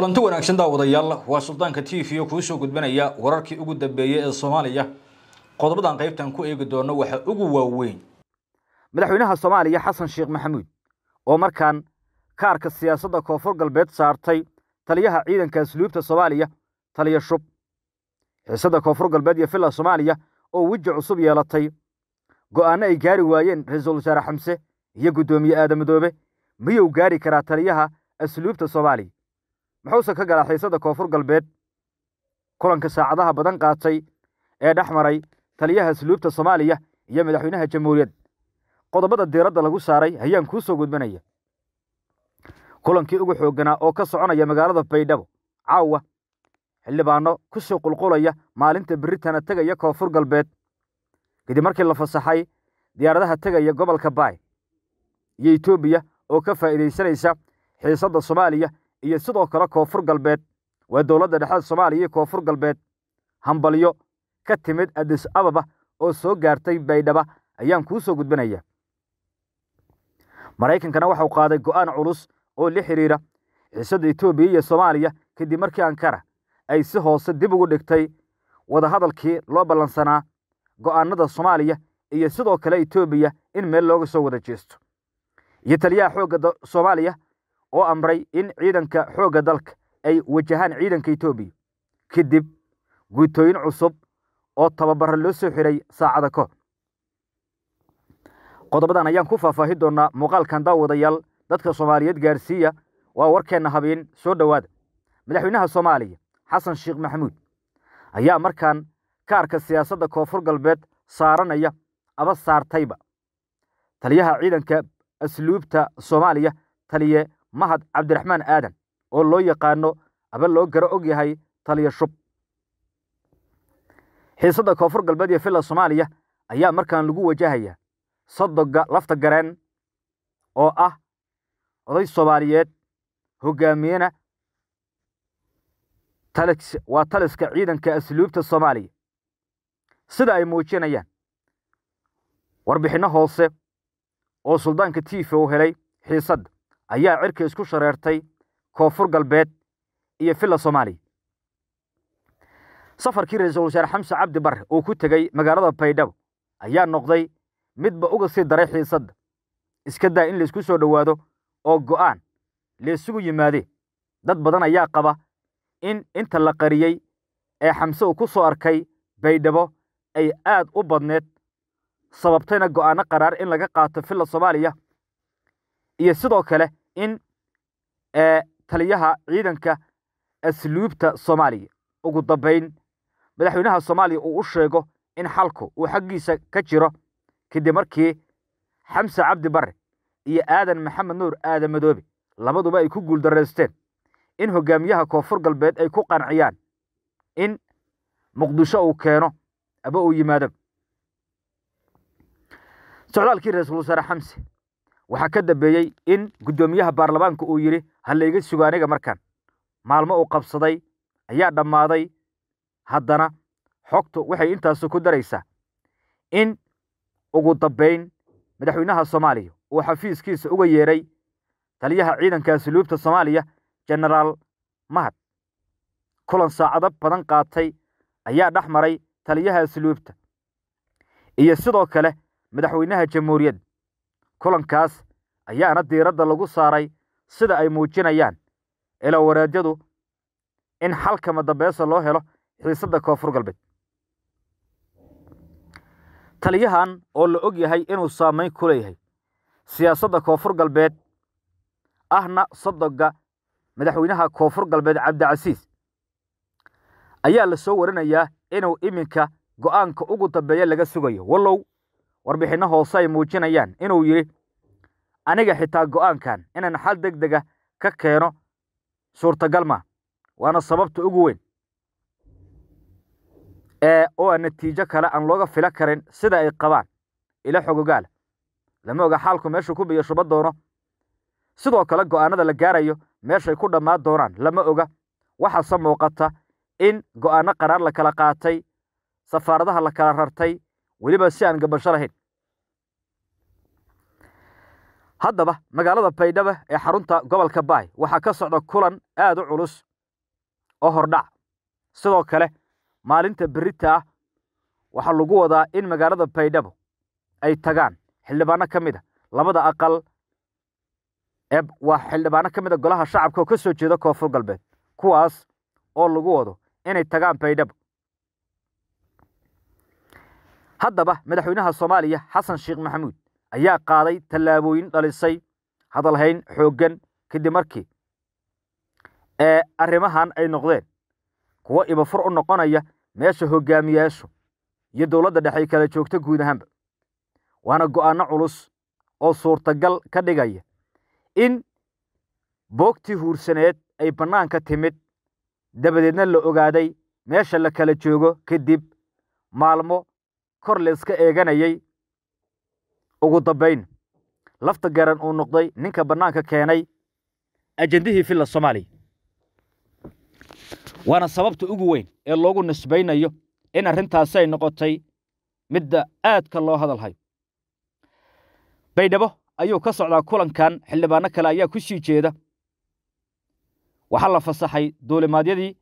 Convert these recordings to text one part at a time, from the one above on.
kulanti wanaagsan daawadayaal waa suldaanka t v oo kuu soo gudbanaya wararkii ugu dambeeyey ee soomaaliya qodobadan qaybtan ku eegi doonno waxa ugu waaweyn madaxweynaha soomaaliya xasan sheekh maxamuud oo markaan kaarka siyaasadda koonfur galbeed saartay taliyaha ciidanka asluubta soomaaliya taliya shub xiisadda koonfur galbeed iyo villa soomaaliya oo weji cusub yeelatay go'aanno ay gaari waayeen ra-iisul wasaare xamse iyo guddoomiye aadamadoobe miyuu gaari karaa taliyaha asluubta soomaaliya muxuuse ka galaa xiisada koonfur galbeed kulanka saacadaha badan qaatay ee dhex maray taliyaha asluubta soomaaliya iyo madaxweynaha jamhuuriyadd qodobada diiradda lagu saaray ayaan kuu soo gudbanaya kulankii ugu xoogganaa oo ka soconaya magaalada baydhabo caawa xildhibaanno ku soo qulqulaya maalinta berritana tegaya koonfur galbeed kadib markii la fasaxay diyaaradaha tegaya gobolka baay iyo etoobiya oo ka faa'iidaysanaysa xiisadda soomaaliya iyo sidoo kale koonfur galbeed waa dowladda dhexeed soomaaliya iyo koonfur galbeed hambalyo ka timid adis ababa oo soo gaartay baydhaba ayaan kuu soo gudbinaya maraykankana waxau qaaday go'aan culus oo la xidhiira xiisadda etoobiya iyo soomaaliya kadib markii ankara ay si hoose dib ugu dhigtay wadahadalkii loo ballansanaa go'aanada soomaaliya iyo sidoo kale etoobiya in meel looga soo wada jeesto iyo taliyaha xoogga soomaaliya oo amray in ciidanka xoogga dalka ay wajahaan ciidanka etoobiya kadib guutooyin cusub oo tababara loo soo xiray saacada kahor qodobadan ayaan ku faahfaahi doonaa muuqaalkan daawadayaal dadka soomaaliyeed gaarsiiya waa warkeenna habeen soo dhowaada madaxweynaha soomaaliya xasan sheekh maxamuud ayaa markaan kaarka siyaasadda koonfur galbeed saaranaya aba saartayba taliyaha ciidanka asluubta soomaaliya taliye mahad cabdiraxmaan aadan oo loo yaqaano aba loo garo og yahay taliya shub xiisadda koonfur galbeed iyo filla soomaaliya ayaa markaan lagu wajahaya sadoga lafta gareen oo ah oday soomaaliyeed hogaamiyena waa taliska ciidanka asluubta soomaaliya sida ay muujinayaan warbixinno hoose oo suldaanka tiifa uu helay xiisadda ayaa cirka isku shareertay koonfur galbeed iyo villa soomaaliya safarkii ra-iisul wasaare xamse cabdi barre uu ku tegey magaalada baydhabo ayaa noqday midba uga sii daray xiisadda iska daa in laysku soo dhowaado oo go'aan laysugu yimaadee dad badan ayaa qaba in inta la qariyey ee xamse uu ku soo arkay baydhabo ay aad u badneed sababtayna go'aano qaraar in laga qaato villa soomaaliya iyo sidoo kale in taliyaha ciidanka asluubta soomaaliya ugu dambayn madaxweynaha soomaaliya uu u sheego in xalku uu xaggiisa ka jiro kadib markii xamse cabdi bare iyo aadan maxamed nuur aadan madoobe labaduba ay ku guuldaraysteen in hogaamiyaha koonfur galbeed ay ku qanciyaan in muqdisho uu keeno aba uu yimaado socdaalkii ra-iisul wasaare xamse waxaa ka dambeeyey in guddoomiyaha baarlamaanka uu yidhi ha layga sugo aniga markan maalmo uu qabsaday ayaa dhammaaday haddana xogtu waxay intaasu ku daraysaa in ugu dambayn madaxweynaha soomaaliya uu xafiiskiisa uga yeedhay taliyaha ciidanka asluubta soomaaliya jenaraal mahad kulan saacado badan qaatay ayaa dhex maray taliyaha asluubta iyo sidoo kale madaxweynaha jamhuuriyadda kulankaas ayaana diiradda lagu saaray sida ay muujinayaan ilawareedyadu in xalka dambeesa loo helo xiisadda koonfur galbeed taliyahan oo la og yahay inuu saamayn ku leeyahay siyaasadda koonfur galbeed ahna sodoga madaxweynaha koonfur galbeed cabdicasiis ayaa la soo warinayaa inuu iminka go'aanka ugu dambeeya laga sugayo wallow warbixinno hoose ay muujinayaan inuu yidhi aniga xitaa go'aankan inaan xal deg dega ka keeno suurtagal ma waana sababta ugu weyn ee oo aan ah natiijo kale aan looga filo karin sida ay qabaan ila xogogaala lama oga xaalku meeshuu ku biyashuba doono sidoo kale go'aanada la gaarayo meeshay ku dhammaan doonaan lama oga waxaase muuqata in go'aanno qaraar la kala qaatay safaaradaha la kala rartay weliba si aan gabasho lahayn haddaba magaalada baydhabo ee xarunta gobolka baay waxaa ka socda kulan aad u culus oo hordhac sidoo kale maalinta berita ah waxaa lagu wadaa in magaalada baydhabo ay tagaan xildhibaano ka mid a ah labada aqal ee waa xildhibaano ka mid a ah golaha shacabka oo ka soo jeeda koonfur galbeed kuwaas oo lagu wado inay tagaan baydhabo haddaba madaxweynaha soomaaliya xasan sheekh maxamuud ayaa qaaday tallaabooyin dhalisay hadalhayn xooggan kadib markii ee arrimahan ay noqdeen kuwo ibafur u noqonaya meesha hogaamiyaashu iyo dowladda dhexe kala joogta guud ahaanba waana go'aanno culus oo suurtagal ka dhigaya in boogtii huursaneed ay bannaanka timid dabadeedna la ogaaday meesha la kala joogo kadib maalmo kor la iska eeganayey ugu dambayn lafta garan uu noqday ninka bannaanka keenay ajendihii filla soomaaliya waana sababta ugu weyn ee loogu nisbaynayo in arrintaasi ay noqotay midda aadka loo hadalhayo baydhabo ayuu ka socdaa kulankan xildhibaanno kale ayaa ku sii jeeda waxaa la fasaxay duulimaadyadii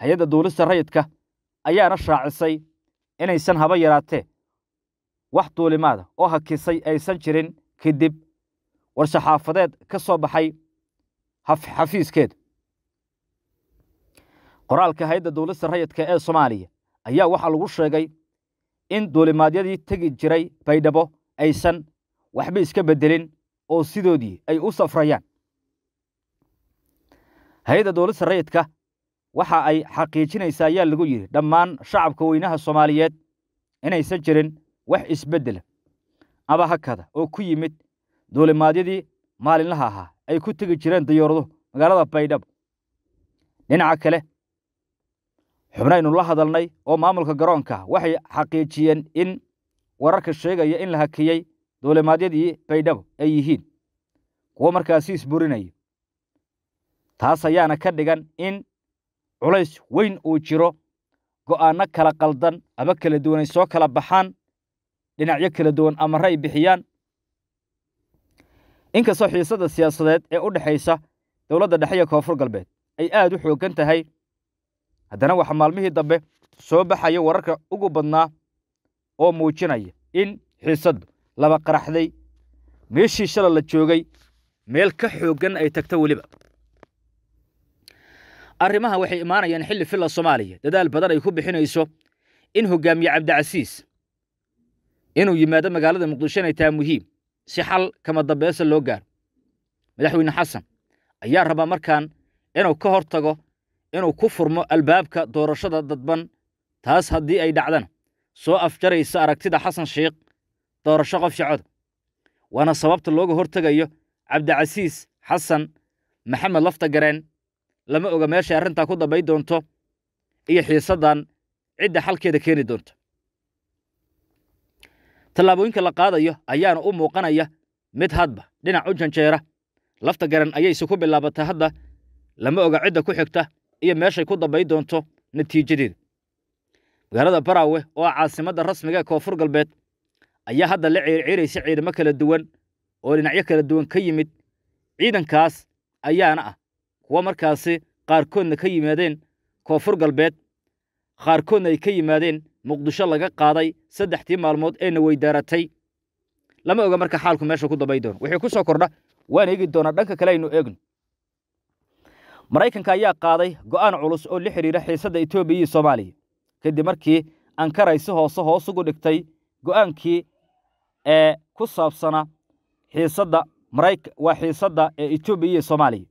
hay-adda duulista rayidka ayaana shaacisay inaysan haba yaraatee wax duulimaada oo hakisay aysan jirin kadib war-saxaafadeed ka soo baxay xafiiskeeda qoraalka hay-adda duulista rayidka ee soomaaliya ayaa waxaa lagu sheegay in duulimaadyadii tegi jiray baydhabo aysan waxba iska beddelin oo sidoodii ay u safrayaan hay-adda duulista rayidka waxa ay xaqiijinaysaa ayaa lagu yidhi dhammaan shacabka weynaha soomaaliyeed inaysan jirin wax isbeddela aba hakada oo ku yimid duulimaadyadii maalinlaha ahaa ay ku tegi jireen diyooraduhu magaalada baydhabo dhinaca kale xubnaynu la hadalnay oo maamulka garoonka waxay xaqiijiyeen in wararka sheegaya in la hakiyey duulimaadyadii baydhabo ay yihiin kuwo markaasi isburinayo taas ayaana ka dhigan in culays weyn uu jiro go'aanno kala qaldan ama kala duwanay soo kala baxaan dhinacyo kala duwan amare ay bixiyaan inkastoo xiisadda siyaasadeed ee u dhexaysa dowladda dhexe iyo koonfur galbeed ay aad u xooggan tahay haddana waxaa maalmihii dambe soo baxaya wararka ugu badnaa oo muujinaya in xiisaddu laba qaraxday meeshii shala la joogay meel ka xooggan ay tagto weliba arrimaha waxay imaanayaan xilli filla soomaaliya dadaal badan ay ku bixinayso in hoggaamiye cabdicasiis inuu yimaado magaalada muqdisho inay tahay muhiim si xal kama dambeysa loo gaaro madaxweyne xasan ayaa rabaa markaan inuu ka hor tago inuu ku furmo albaabka doorashada dadban taas haddii ay dhacdana soo afjaraysa aragtida xasan sheekh doorasho qof shacoda waana sababta looga hortagayo cabdicasiis xasan maxamed lafta gareen lama oga meeshay arrintaa ku dabay doonto iyo xiisadan cidda xalkeeda keeni doonto tallaabooyinka la qaadayo ayaana u muuqanaya mid hadba dhinac u janjeera lafta garan ayay isuku bilaabatay hadda lama oga cidda ku xigta iyo meeshay ku dabay doonto natiijadeeda magaalada baraawe oo caasimadda rasmiga ee ah koonfur galbeed ayaa hadda la ciirciiraysa ciidamo kala duwan oo dhinacyo kala duwan ka yimid ciidankaas ayaana ah kuwa markaasi qaarkoodna ka yimaadeen koonfur galbeed qaarkoodna ay ka yimaadeen muqdisho laga qaaday saddextii maalmood eena weydaaratay lama oga marka xaalku meesha ku dabay doono wixii ku soo kordha waan eegi doonaa dhanka kale aynu eegno maraykanka ayaa qaaday go'aan culus oo la xidhiira xiisadda etoobiya iyo soomaaliya kadib markii si hoose hoos ugu dhigtay go'aankii ee ku saabsanaa xiisadda marayk waa xiisadda ee etoobiya iyo soomaaliya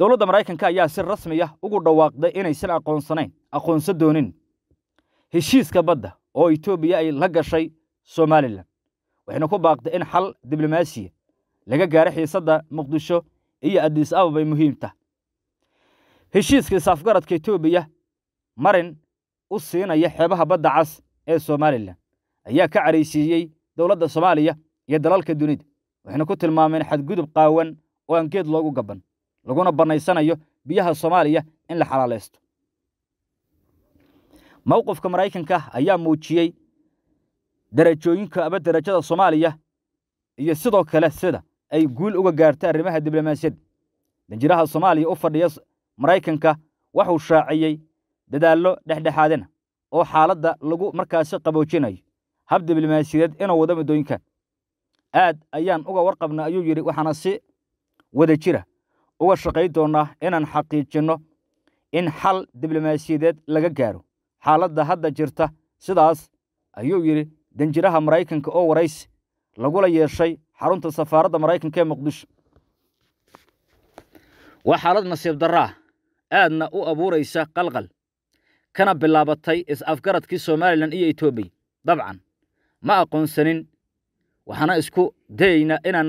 dowladda maraykanka ayaa si rasmi ah ugu dhawaaqday inaysan aqoonsanayn aqoonso doonin heshiiska badda oo etoobiya ay la gashay somalilan waxayna ku baaqday in xal diblomaasiya laga gaaro xiisadda muqdisho iyo adiis ababay muhiimta tah heshiiskii saafgaradka etoobiya marin u siinaya xeebaha badda cas ee somalilan ayaa ka caraysiiyey dowladda soomaaliya iyo dalalka dunida waxayna ku tilmaameen xadgudub qaawan oo aan geed loogu gaban laguna bannaysanayo biyaha soomaaliya in la xalaalaysto mowqifka maraykanka ayaa muujiyey darajooyinka aba darajada soomaaliya iyo sidoo kale sida ay guul uga gaartay arrimaha diblomaasiyadda danjiraha soomaaliya u fadhiya maraykanka wuxuu shaaciyey dadaallo dhexdhexaadina oo xaaladda lagu markaasi qaboojinayo hab diblomaasiyadeed inuu wada muddooyinkan aad ayaan uga warqabna ayuu yidhi waxaana si wada jira uga shaqayn doonaa inaan xaqiijinno in xal diblomaasiyadeed laga gaaro xaaladda hadda jirta sidaas ayuu yidhi danjiraha maraykanka oo waraysi lagula yeeshay xarunta safaaradda maraykanka ee muqdisho waa xaalad nasiib darraa aadna u abuuraysa qalqal kana bilaabatay is-afgaradkii somalilan iyo etoobiya dabcan ma aqoonsanin waxaana isku dayayna inaan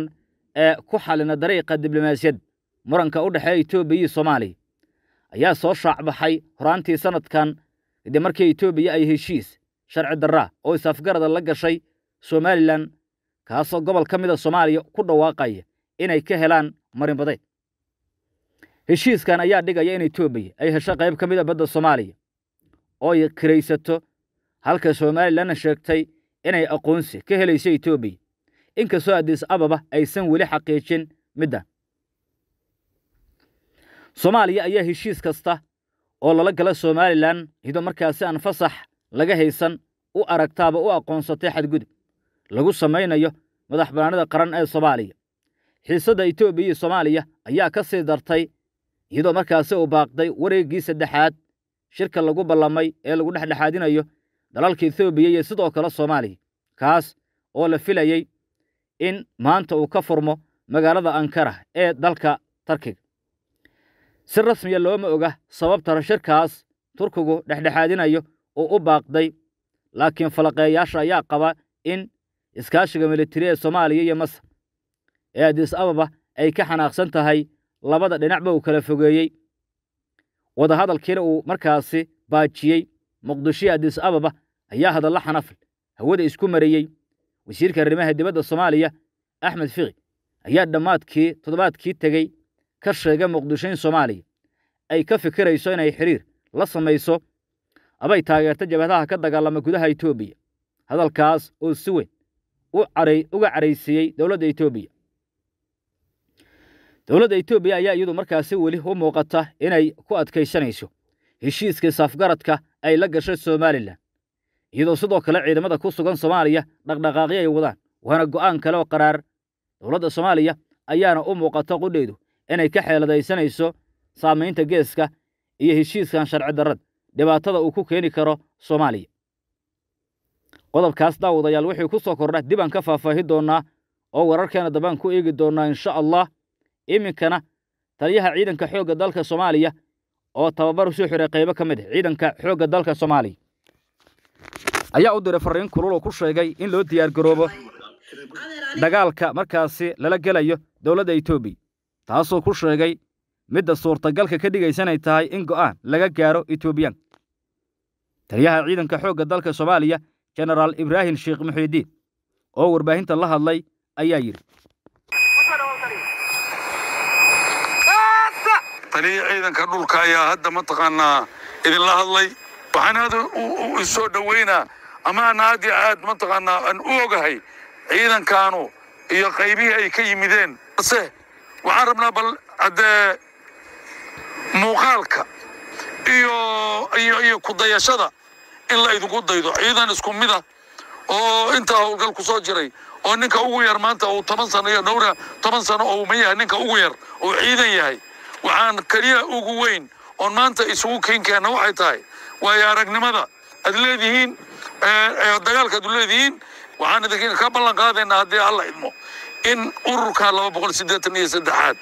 eh, ku xalina dariiqa diblomaasiyadda muranka u dhexeeya etoobiya iyo soomaaliya ayaa soo shaacbaxay horaantii sannadkan kadib markii etoobiya ay heshiis sharci darraa oo is-afgarada la gashay somalilan kaasoo gobol ka mid a soomaaliya ku dhawaaqaya inay ka helaan marinbadeed heshiiskan ayaa dhigaya in etoobiya ay hesho qayb ka mid a badda soomaaliya oo kiraysato halka somalilanna sheegtay inay aqoonsi ka helayso etoobiya inkastoo adis ababa aysan weli xaqiijin middan soomaaliya ayaa heshiis kasta oo lala gala somalilan hido markaasi aan fasax laga haysan u aragtaaba u aqoonsatay xadgudub lagu samaynayo madax bannaanida qaran ee soomaaliya xiisadda etoobiya iyo soomaaliya ayaa ka sii dartay iyadoo markaasi uu baaqday wareeggii saddexaad shirka lagu ballamay ee lagu dhexdhexaadinayo dalalka etoobiya iyo sidoo kale soomaaliya kaas oo la filayay in maanta uu ka furmo magaalada ankara ee dalka tarkiga si rasmiya looma oga sababtana shirkaas turkigu dhexdhexaadinayo uu u baaqday laakiin falaqeeyaasha ayaa qaba in iskaashiga militari ee soomaaliya iyo masar ee adis ababa ay ka xanaaqsan tahay labada dhinacba uu kala fogeeyey wadahadalkiina uu markaasi baajiyey muqdishoiyo adis ababa ayaa hadalla xanafil hawada isku mariyey wasiirka arrimaha dibadda soomaaliya axmed fiqi ayaa dhammaadkii toddobaadkii tegey ka sheega muqdishoin soomaaliya ay ka fikirayso inay xidhiir la samayso abay taageerta jabhadaha ka dagaalama gudaha etoobiya hadalkaas oo si weyn uga caraysiiyey dowladda etoobiya dowladda etoobiya ayaa iyadu markaasi weli u muuqata inay ku adkaysanayso heshiiskii saafgaradka ay la gashay somalilan iyadoo sidoo kale ciidamada ku sugan soomaaliya dhaqdhaqaaqyo ay wadaan waana go'aan kale oo qaraar dowladda soomaaliya ayaana u muuqata qudheedu inay ka xeeladaysanayso saamaynta geeska iyo heshiiskan sharci darrad dhibaatada uu ku keeni karo soomaaliya qodobkaas daawadayaal wixii ku soo kordha dib aan ka faahfaahi doonnaa oo wararkeena dambaan ku eegi doonnaa insha allah iminkana taliyaha ciidanka xoogga dalka soomaaliya oo tababar usoo xiray qaybo ka mid ah ciidanka xoogga dalka soomaaliya ayaa u diray farriin kulul oo ku sheegay in loo diyaargaroobo dagaalka markaasi lala gelayo dowladda etoobiya taasoo ku sheegay midda suurtagalka ka dhigaysa inay tahay in go'aan laga gaaro etoobiyan taliyaha ciidanka xoogga dalka soomaaliya jenaraal ibraahim sheekh muxiidiin oo warbaahinta la hadlay ayaa yidhi taliya ciidanka dhulka ayaa hadda mataqaanaa idinla hadlay waxaan aad isoo dhowaynaa amaan aad iyo aad mataqaanaa aan u ogahay ciidankaanu iyo qaybihii ay ka yimideen se waxaan rabnaa bal haddee muuqaalka iyoiyo ku dayashada in la idinku daydo ciidan isku mida oo intaa howlgal ku soo jiray oo ninka ugu yar maanta uu toban sano iyo dhowra toban sano oo ma yahay ninka ugu yar oo ciidan yahay waxaan keliya ugu weyn oon maanta isugu keenkeenna waxay tahay waayo aragnimada aad leedihiin dagaalka aad leedihiin waxaan idinka ka ballan qaadaynaa haddii alla idmo in ururkaa laba boqol siddeetan iyo saddexaad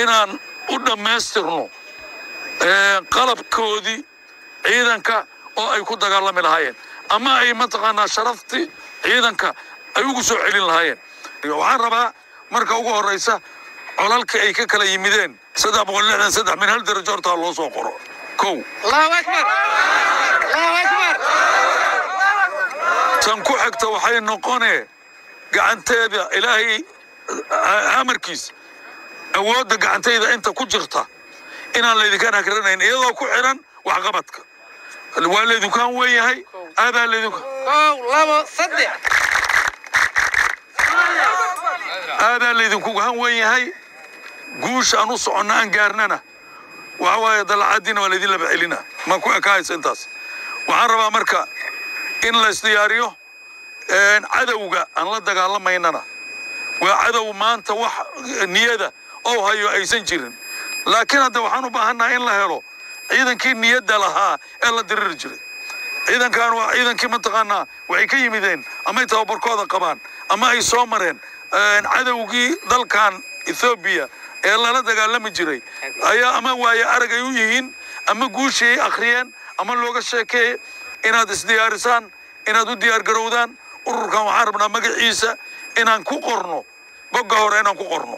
inaan u dhammaystirno eh, qalabkoodii ciidanka oo ay ku dagaalami lahaayeen ama ay mataqaanaa sharaftii ciidanka ay ugu soo celin lahaayeen waxaan rabaa marka ugu horraysa colalka ay ka kala yimideen saddex boqol lixdan saddex min hal darajo hortaa loo soo qoro kow tan ku xigta waxay noqonee gacanteeda ilaahay amarkiis awoodda gacantayda inta ku jirta inaan laydinkaan hagranayn iyadoo ku xidhan waxqabadka waa laydinkaan wen yahay aadaa laydinka aadaa laydinkugaan wen yahay guusha aan u soconna aan gaarnana waxa waaye dalacadiina waa laydin laba celina ma ku ekaahaysa intaas waxaan rabaa marka in lays diyaariyo cadowga aan la dagaalamaynana waa cadow maanta wax eh, niyada ou hayo aysan jirin laakiin hadda waxaan u baahannaha in la helo ciidankii niyadda lahaa ee la diriri jiray ciidankan waa ciidankii mataqaanaa waxay ka yimideen amay tababarkooda qabaan ama ay soo mareen cadowgii dalkan ethoobiya ee lala dagaalami jiray ayaa ama waaye arag ay u yihiin ama guushii ay akhriyeen ama looga sheekeeye inaad isdiyaarisaan inaad u diyaargarowdaan ururkan waxaan rabnaa magaciisa inaan ku qorno bogga hore inaan ku qorno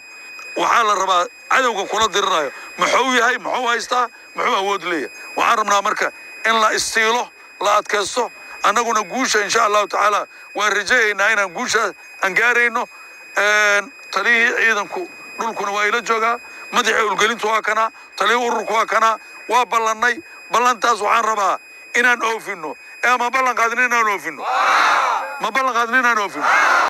waxaa la rabaa cadowga kula dirinayo muxuu yahay muxuu haystaa muxuu awood leeyahay waxaan rabnaa marka in la istiilo la adkaysto annaguna guusha insha allahu tacaala waan rajayaynaa inaan guusha aan gaarayno taliyihii ciidanku dhulkuna waa ila joogaa madaxa ulgelintu waa kanaa taliyihii ururku waa kanaa waa ballannay ballantaas waxaan rabaa inaan oofinno ee ama ballan qaadino inaan oofinno ما بلغ اذننا نوفي